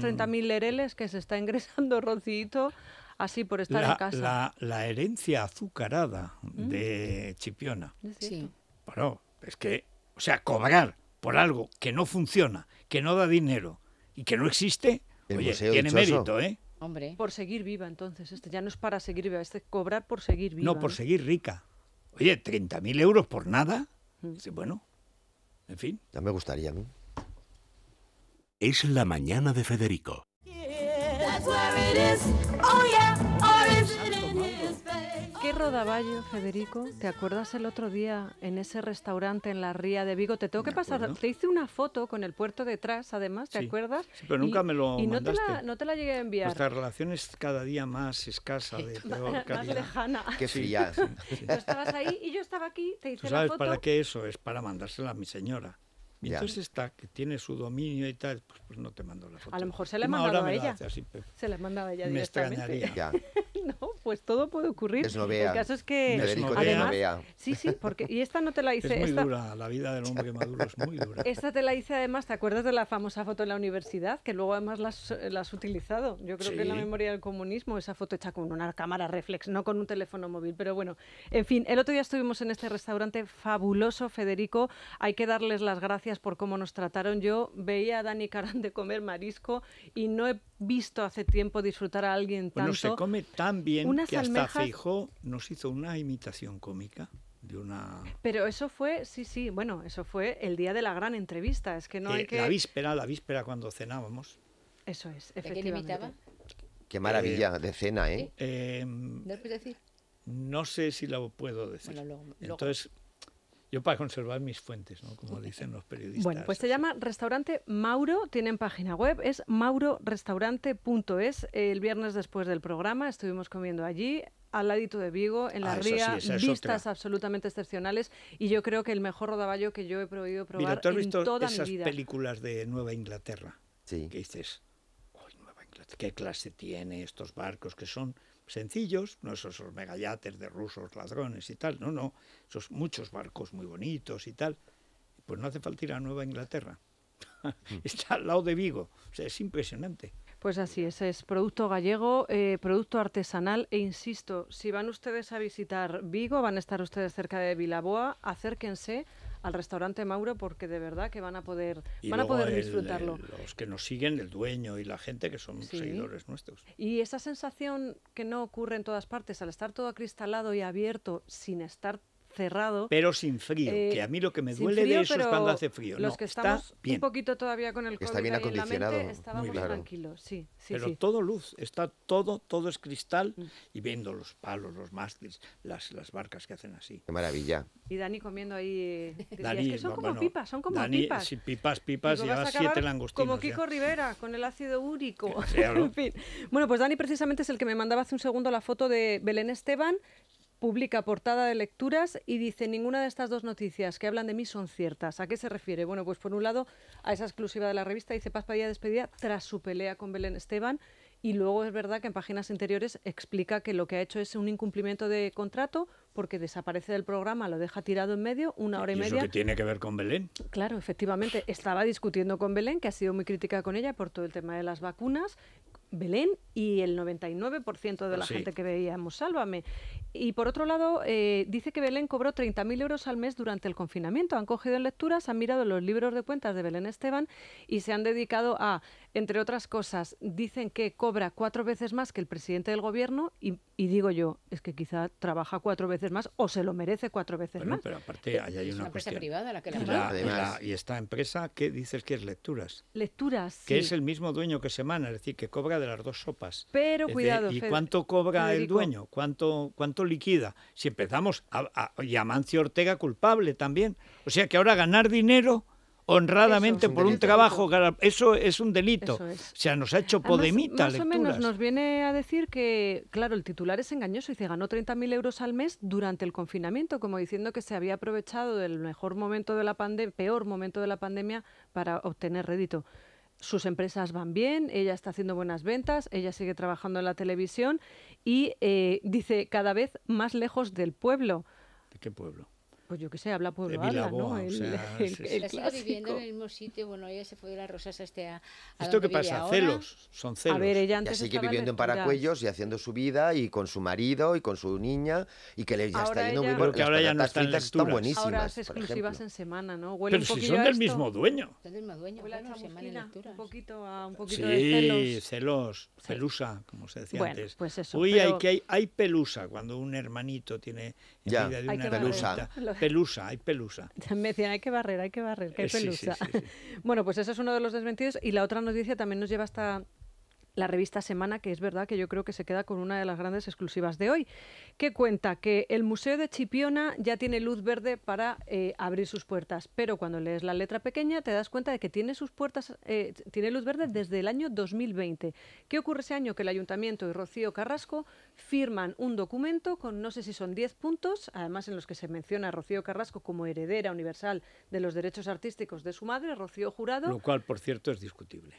30.000 hereles que se está ingresando Rocito así por estar en casa. La, herencia azucarada mm. de Chipiona. Sí. Pero, es que, o sea, cobrar por algo que no funciona, que no da dinero y que no existe, oye, tiene mérito, ¿eh? Hombre. Por seguir viva, entonces. Este ya no es para seguir viva, este es cobrar por seguir viva. No, por seguir rica. Oye, 30.000 euros por nada. Mm. Sí, bueno, en fin. Ya me gustaría a Es la mañana de Federico. Rodaballo, Federico, ¿te acuerdas el otro día en ese restaurante en la Ría de Vigo? Te tengo que pasar, te hice una foto con el puerto detrás, además, ¿te acuerdas? Sí, pero nunca y, me lo y mandaste. no te, la, no te la llegué a enviar. Nuestra relación es cada día más escasa, de peor más, lejana. Más lejana. [LAUGHS] Qué fría. [LAUGHS] Tú estabas ahí y yo estaba aquí, te hice sabes la foto? para qué eso? Es para mandársela a mi señora. Y entonces está, que tiene su dominio y tal, pues, pues no te mando la foto. A lo mejor se la ha mandado a ella. se la mandaba mandado a ella Me extrañaría. Ya. [LAUGHS] no, pues todo puede ocurrir. El caso es que además, sí, sí, porque y esta no te la hice. Es muy dura la vida del hombre maduro es muy dura. Esta te la hice además, ¿te acuerdas de la famosa foto en la universidad que luego además la has, eh, utilizado? Yo creo que en la memoria del comunismo esa foto hecha con una cámara reflex, no con un teléfono móvil, pero bueno, en fin, el otro día estuvimos en este restaurante fabuloso, Federico, hay que darles las gracias por cómo nos trataron. Yo veía a Dani Carán de comer marisco y no he visto hace tiempo disfrutar a alguien pues tanto. Bueno, se come tan bien que hasta fijo nos hizo una imitación cómica de una... Pero eso fue, sí, sí, bueno, eso fue el día de la gran entrevista, es que no eh, hay que... La víspera, la víspera cuando cenábamos. Eso es, efectivamente. quién imitaba? Qué maravilla eh, de cena, ¿eh? ¿Sí? eh eh no puedes decir? No sé si lo puedo decir. Bueno, luego, Entonces, yo para conservar mis fuentes, ¿no? como dicen los periodistas. Bueno, pues se llama Restaurante Mauro, tienen página web, es maurorestaurante.es. El viernes después del programa estuvimos comiendo allí, al ladito de Vigo, en la ah, ría, vistas absolutamente excepcionales y yo creo que el mejor rodaballo que yo he podido probar Mira, ¿tú has en toda esas mi vida. películas de Nueva Inglaterra? Que dices, Nueva Inglaterra, ¿qué clase tiene estos barcos que son sencillos, no esos, esos de rusos ladrones y tal, no, no, esos muchos barcos muy bonitos y tal, pues no hace falta ir a Nueva Inglaterra. Mm. [LAUGHS] Está al lado de Vigo, o sea, es impresionante. Pues así es, es producto gallego, eh, producto artesanal e insisto, si van ustedes a visitar Vigo, van a estar ustedes cerca de Vilaboa, acérquense al restaurante Mauro porque de verdad que van a poder, van a poder disfrutarlo. los que nos siguen, el dueño y la gente que son seguidores nuestros. Y esa sensación que no ocurre en todas partes, al estar todo acristalado y abierto, sin estar cerrado. Pero sin frío, eh, que a mí lo que me duele de eso es cuando hace frío. Los que estamos un poquito todavía con el COVID está En la mente, Muy tranquilos, Pero todo luz, está todo, todo es cristal mm. y viendo los palos, los mástiles, las, las barcas que hacen así. Qué maravilla. Y Dani comiendo ahí. Eh, Dani, son como pipas, son como pipas. pipas, pipas, y siete langostinos. Como Kiko Rivera, con el ácido úrico. [LAUGHS] [LAUGHS] en fin. Bueno, pues Dani precisamente es el que me mandaba hace un segundo la foto de Belén Esteban publica portada de lecturas y dice ninguna de estas dos noticias que hablan de mí son ciertas. ¿A qué se refiere? Bueno, pues por un lado a esa exclusiva de la revista dice Paz Padilla despedida tras su pelea con Belén Esteban y luego es verdad que en páginas interiores explica que lo que ha hecho es un incumplimiento de contrato porque desaparece del programa, lo deja tirado en medio, una hora y, eso media. tiene que ver con Belén? Claro, efectivamente. Estaba discutiendo con Belén, que ha sido muy crítica con ella por todo el tema de las vacunas, Belén y el 99% de pues la gente que veíamos Sálvame. Y por otro lado, eh, dice que Belén cobró 30.000 euros al mes durante el confinamiento. Han cogido en lecturas, han mirado los libros de cuentas de Belén Esteban y se han dedicado a entre otras cosas, dicen que cobra cuatro veces más que el presidente del gobierno y, digo yo, es que quizá trabaja cuatro veces más o se lo merece cuatro veces más. Pero aparte, hay una, empresa privada la que la, Y esta empresa, ¿qué dices que es Lecturas? Lecturas. Que es el mismo dueño que Semana, es decir, que cobra de las dos sopas. Pero cuidado. ¿Y cuánto cobra el dueño? ¿Cuánto, cuánto liquida? Si empezamos, a, a, y Amancio Ortega culpable también. O sea que ahora ganar dinero honradamente por un, trabajo. Eso es un delito. O sea, nos ha hecho Podemita Más o menos nos viene a decir que, claro, el titular es engañoso y se ganó 30.000 euros al mes durante el confinamiento, como diciendo que se había aprovechado del mejor momento de la pandemia, peor momento de la pandemia para obtener rédito sus empresas van bien, ella está haciendo buenas ventas, ella sigue trabajando en la televisión y eh, dice cada vez más lejos del pueblo. ¿De qué pueblo? Pues yo qué sé, habla por habla, ¿no? El, viviendo en el mismo sitio, bueno, ella se fue de las rosas este a, a ¿Esto qué pasa? Celos, son celos. A ver, ella sigue viviendo en Paracuellos y haciendo su vida y con su marido y con su niña y que le ya está yendo muy bien. Porque ahora ya no están están buenísimas, Ahora es exclusivas en semana, ¿no? Huele Pero si son del mismo dueño. Son del mismo dueño, Un poquito a un poquito sí, de celos. celos, pelusa, como se decía antes. pues Uy, hay, pelusa cuando un hermanito tiene vida de una pelusa. Pelusa, hay pelusa. Me decían, hay que barrer, hay que barrer, que hay eh, pelusa. [LAUGHS] bueno, pues eso es uno de los desmentidos. Y la otra noticia también nos lleva hasta la revista Semana, que es verdad que yo creo que se queda con una de las grandes exclusivas de hoy, que cuenta que el Museo de Chipiona ya tiene luz verde para eh, abrir sus puertas, pero cuando lees la letra pequeña te das cuenta de que tiene sus puertas, eh, tiene luz verde desde el año 2020. ¿Qué ocurre ese año? Que el Ayuntamiento y Rocío Carrasco firman un documento con no sé si son 10 puntos, además en los que se menciona a Rocío Carrasco como heredera universal de los derechos artísticos de su madre, Rocío Jurado. Lo cual, por cierto, es discutible.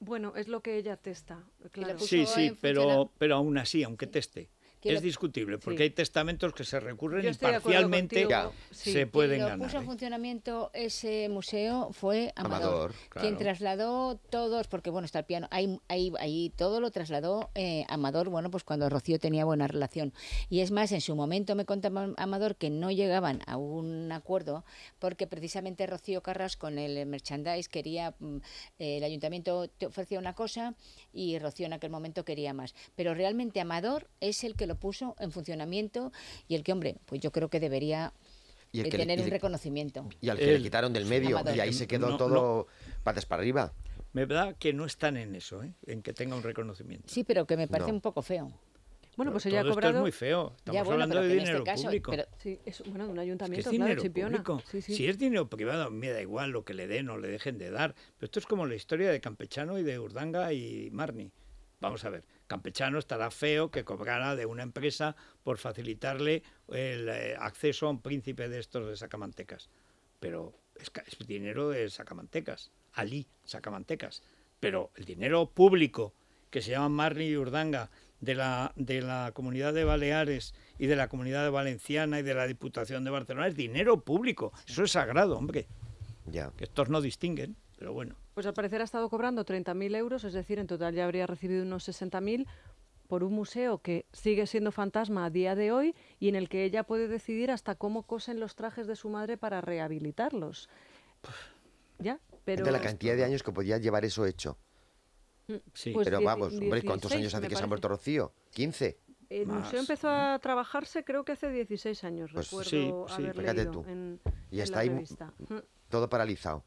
Bueno, es lo que ella testa, claro. Sí, sí, pero, pero aún así, aunque teste, es discutible, porque hay testamentos que se recurren y parcialmente se pueden ganar. puso en funcionamiento ese museo fue Amador, quien trasladó todos, porque bueno, está el piano, ahí, ahí, todo lo trasladó eh, Amador, bueno, pues cuando Rocío tenía buena relación. Y es más, en su momento me contaba Amador que no llegaban a un acuerdo porque precisamente Rocío Carras con el merchandise quería, mm, el ayuntamiento te ofrecía una cosa y Rocío en aquel momento quería más. Pero realmente Amador es el que lo puso en funcionamiento y el que, hombre, pues yo creo que debería eh, tener un reconocimiento. Y al que le quitaron del medio y ahí se quedó todo patas para arriba. Me da que no están en eso, ¿eh? en que tenga un reconocimiento. Sí, pero que me parece un poco feo. Bueno, pues ella ha cobrado. Esto es muy feo. Estamos hablando de dinero este público. es, bueno, de un ayuntamiento, Si es dinero privado, me da igual lo que le den o le dejen de dar. Pero esto es como la historia de Campechano y de Urdanga y Marni. Vamos a ver campechano estará feo que cobrara de una empresa por facilitarle el eh, acceso a un príncipe de estos de Sacamantecas. Pero es, dinero de Sacamantecas, Ali Sacamantecas. Pero el dinero público que se llama Marley y Urdanga de la, de la Comunidad de Baleares y de la Comunidad de Valenciana y de la Diputación de Barcelona es dinero público. Eso es sagrado, hombre. Ya. Que estos no distinguen. Pues al parecer ha estado cobrando 30.000 euros, es decir, en total ya habría recibido unos 60.000 por un museo que sigue siendo fantasma a día de hoy y en el que ella puede decidir hasta cómo cosen los trajes de su madre para rehabilitarlos. ¿Ya? De la cantidad de años que podía llevar eso hecho. Mm, sí. Pues pero vamos, ¿cuántos años hace que se ha muerto Rocío? ¿15? Eh, el museo empezó a trabajarse creo que hace 16 años, pues recuerdo haber leído En, y está ahí todo paralizado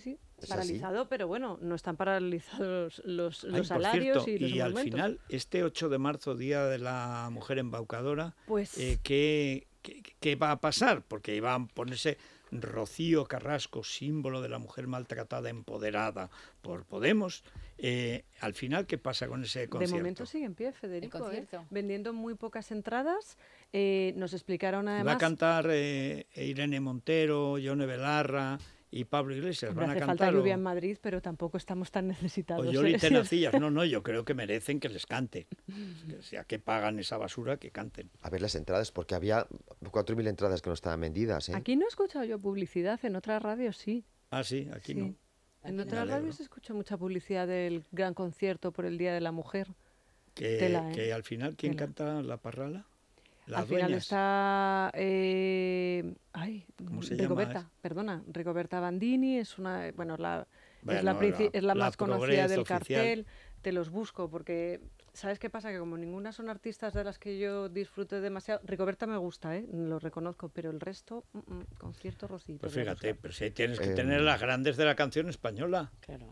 sí, sí. Paralizado, pero bueno, no están paralizados los, salarios y al final, este 8 de marzo, Día de la Mujer Embaucadora, pues... Eh, ¿qué, va a pasar? Porque iban a ponerse Rocío Carrasco, símbolo de la mujer maltratada, empoderada por Podemos. Eh, al final, ¿qué pasa con ese concierto? De momento sigue en pie, Federico. ¿eh? Vendiendo muy pocas entradas. nos explicaron además... Va a cantar Irene Montero, Yone Belarra y Pablo Iglesias van a hace cantar. falta lluvia en Madrid, pero tampoco estamos tan necesitados. ¿eh? O Tenacillas. [LAUGHS] No, no, yo creo que merecen que les cante. O sea, que pagan esa basura, que canten. A ver las entradas, porque había 4.000 entradas que no estaban vendidas. ¿eh? Aquí no he escuchado yo publicidad, en otras radios sí. Ah, sí, aquí no. En otras radios escucha mucha publicidad del gran concierto por el Día de la Mujer. Que, ¿eh? al final, ¿quién canta la parrala? al final está eh, ay, Ricoberta, perdona, Ricoberta Bandini es una, bueno, la, es, la, más conocida del cartel, te los busco porque ¿sabes qué pasa? Que como ninguna son artistas de las que yo disfruto demasiado, Ricoberta me gusta, ¿eh? lo reconozco, pero el resto, mm, mm, con cierto Pues fíjate, pero tienes que eh, tener las grandes de la canción española. Claro.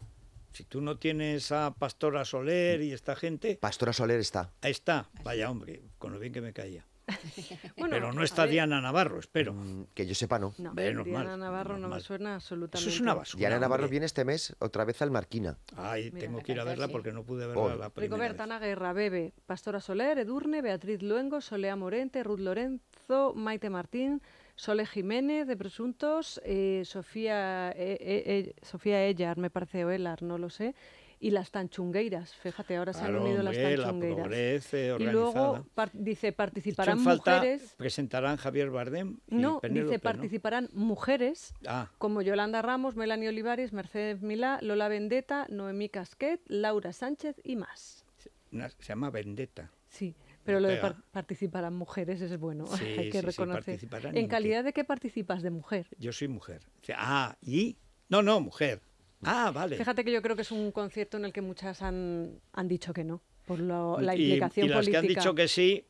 Si tú no tienes a Pastora Soler y esta gente. Pastora Soler está. Ahí está, vaya hombre, con lo bien que me caía. [LAUGHS] bueno, Pero no está Diana Navarro, espero. Mm, que yo sepa, no. Diana Navarro no me suena absolutamente. Diana Navarro viene este mes otra vez al Marquina. Ay, tengo que ir a verla porque no pude verla la primera Guerra, Bebe, Pastora Soler, Edurne, Beatriz Luengo, Solea Morente, Ruth Lorenzo, Maite Martín, Sole Jiménez de Presuntos, eh, Sofía, eh, eh, Sofía Ellar, me parece, o no lo sé, y las tanchungueiras. Fíjate, ahora se han unido las tanchungueiras. La Y luego dice, participarán mujeres. Presentarán Javier Bardem. no, dice, participarán mujeres ah. como Yolanda Ramos, Melanie Olivares, Mercedes Milá, Lola Vendetta, Noemí Casquet, Laura Sánchez y más. se llama Vendetta. Sí. Pero lo de participarán mujeres es bueno, [LAUGHS] hay que reconocer. ¿En calidad de qué participas de mujer? Yo soy mujer. Ah, ¿y? No, no, mujer. Ah, vale. Fíjate que yo creo que es un concierto en el que muchas han, han dicho que no, por la implicación política y las que han dicho que sí,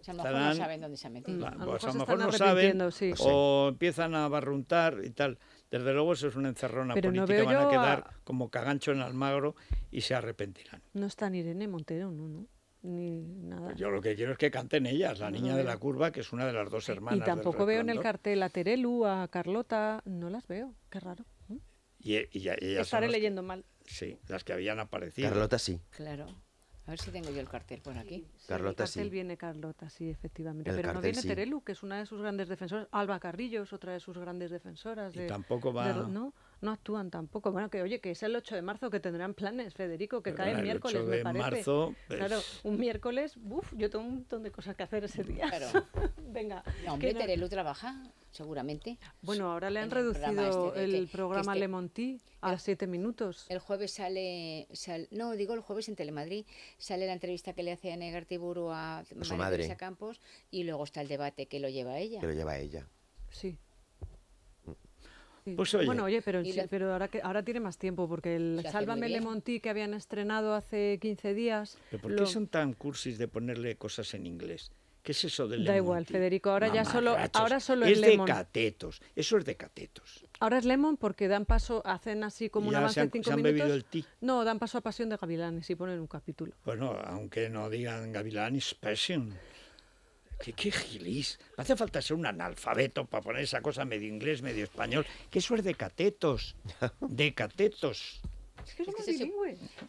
o sea, a lo mejor no saben dónde se han metido. Mm, a lo pues mejor, no saben o empiezan a barruntar y tal. Desde luego eso es una encerrona política, van a quedar como cagancho en Almagro y se arrepentirán. No está Irene Montero, no, no. Ni nada. yo lo que quiero es que canten ellas, la niña de la curva, que es una de las dos hermanas. Y tampoco veo en el cartel a Terelu, a Carlota, no las veo, qué raro. Y, eh, Estaré leyendo mal. Sí, las que habían aparecido. Carlota sí. Claro. A ver si tengo yo el cartel por aquí. Carlota sí. El cartel viene Carlota, sí, efectivamente. Pero no viene Terelu, que es una de sus grandes defensoras. Alba Carrillo es otra de sus grandes defensoras. tampoco va. ¿no? no actúan tampoco. Bueno, que oye, que es el 8 de marzo que tendrán planes, Federico, que cae el miércoles, me parece. Claro, un miércoles, uff, yo tengo un montón de cosas que hacer ese día. [LAUGHS] Venga. No, hombre, Terelu trabaja, seguramente. Bueno, ahora le han reducido el programa, este este- Le Monti a siete minutos. El jueves sale, no, digo el jueves en Telemadrid, sale la entrevista que le hace a Tiburu a su María Campos y luego está el debate que lo lleva ella. Que lo lleva ella. Sí. Pues, bueno, oye, pero, pero ahora, que, ahora tiene más tiempo, porque el Sálvame Lemon Monti que habían estrenado hace 15 días... ¿Pero ¿Por qué son tan cursis de ponerle cosas en inglés? ¿Qué es eso del Da igual, Federico. Ahora ya solo, ahora solo es, de catetos. Eso es de catetos. Ahora es lemon porque dan paso, hacen así como una un avance de cinco minutos. No, dan paso a Pasión de Gavilanes y ponen un capítulo. Bueno, aunque no digan Gavilanes, Pasión. Qué, hace falta ser un analfabeto para poner esa cosa medio inglés, medio español. Qué suerte de catetos. [LAUGHS] De catetos. Es que es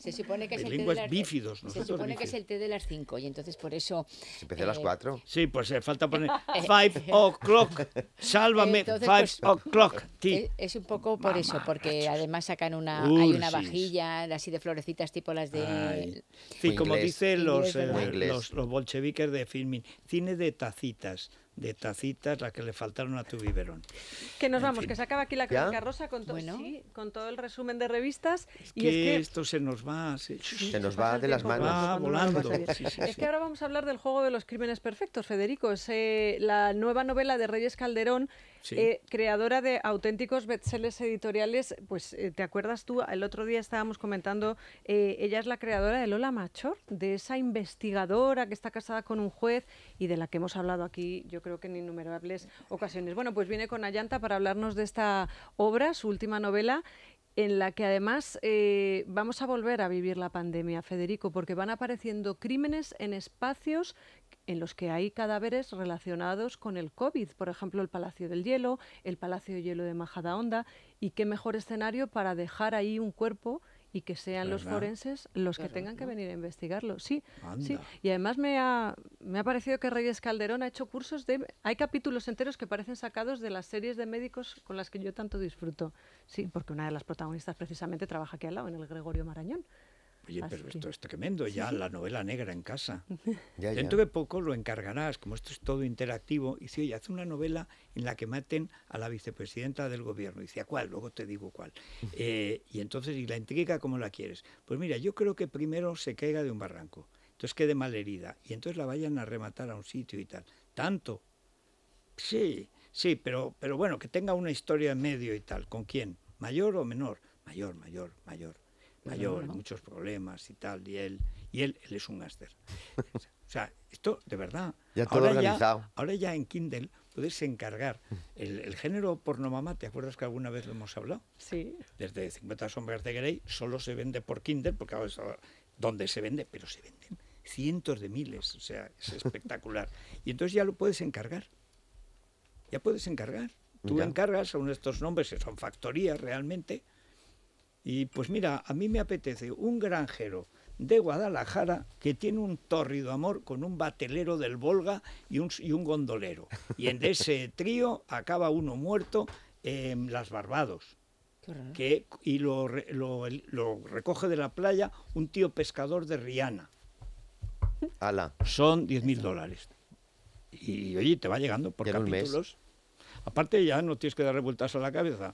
Se, supone que es el té de las, bífidos, Se supone que es el té de las 5 y entonces por eso... Empecé a las 4. Eh, sí, pues eh, falta poner 5 [LAUGHS] eh, [LAUGHS] o'clock, sálvame, Five pues, o'clock, [LAUGHS] es, un poco por eso, porque además sacan una... hay una vajilla así de florecitas tipo las de... Sí, como dicen los, los, los bolcheviques de filming, cine de tacitas de tacitas la que le faltaron a tu biberón. Que nos vamos, que se acaba aquí la crónica rosa con, con todo el resumen de revistas. y es que esto se nos va. nos va de las manos. Va volando. es que ahora vamos a hablar del juego de los crímenes perfectos, Federico. Es eh, la nueva novela de Reyes Calderón eh, creadora de auténticos bestsellers editoriales. Pues, eh, ¿te acuerdas tú? El otro día estábamos comentando, eh, ella es la creadora de Lola Machor, de esa investigadora que está casada con un juez y de la que hemos hablado aquí, yo creo que en innumerables ocasiones. Bueno, pues viene con Ayanta para hablarnos de esta obra, su última novela, en la que además vamos a volver a vivir la pandemia, Federico, porque van apareciendo crímenes en espacios en los que hay cadáveres relacionados con el COVID, por ejemplo, el Palacio del Hielo, el Palacio de Hielo de Majadahonda, y qué mejor escenario para dejar ahí un cuerpo y que sean los forenses los que tengan que venir a investigarlo. Sí, sí. Y además me ha, me ha parecido que Reyes Calderón ha hecho cursos de... Hay capítulos enteros que parecen sacados de las series de médicos con las que yo tanto disfruto. Sí, porque una de las protagonistas precisamente trabaja aquí al lado, en el Gregorio Marañón. Oye, pero esto es tremendo, ya la novela negra en casa. Dentro de poco lo encargarás, como esto es todo interactivo. Y dice, oye, hace una novela en la que maten a la vicepresidenta del gobierno. Y dice, cuál? Luego te digo cuál. [LAUGHS] Eh, y entonces, ¿y la intriga como la quieres? Pues mira, yo creo que primero se caiga de un barranco, entonces quede mal herida. y entonces la vayan a rematar a un sitio y tal. ¿Tanto? Sí, sí, pero, pero bueno, que tenga una historia en medio y tal. ¿Con quién? ¿Mayor o menor? Mayor, mayor, mayor. Pues mayor, muchos problemas y tal, y él, y él, es un gáster. [LAUGHS] O sea, esto de verdad. Ya ahora Ya, ahora ya en Kindle puedes encargar el, género porno mamá. ¿Te acuerdas que alguna vez lo hemos hablado? Sí. Desde 50 sombras de Grey solo se vende por Kindle, porque ahora es donde se vende, pero se venden cientos de miles. O sea, es [LAUGHS] espectacular. y entonces ya lo puedes encargar. Ya puedes encargar. Tú encargas a estos nombres son factorías realmente y pues mira, a mí me apetece un granjero de Guadalajara que tiene un tórrido amor con un batelero del Volga y un, gondolero. Y en ese [LAUGHS] trío acaba uno muerto en em, las Barbados. Que, y lo, recoge de la playa un tío pescador de Rihanna. Ala. Son 10.000 mil dólares. Y oye, te va llegando por capítulos. Aparte ya no tienes que dar revueltas a la cabeza.